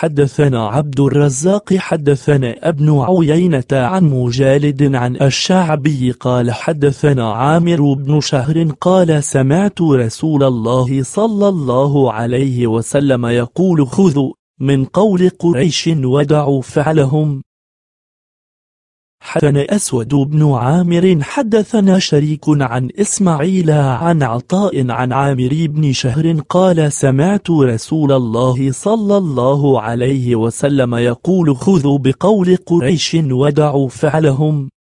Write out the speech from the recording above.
حدثنا عبد الرزاق حدثنا ابن عيينة عن مجالد عن الشعبي قال حدثنا عامر بن شهر قال سمعت رسول الله صلى الله عليه وسلم يقول خذوا من قول قريش ودعوا فعلهم حدثنا أسود بن عامر حدثنا شريك عن إسماعيل عن عطاء عن عامر بن شهر قال سمعت رسول الله صلى الله عليه وسلم يقول خذوا بقول قريش ودعوا فعلهم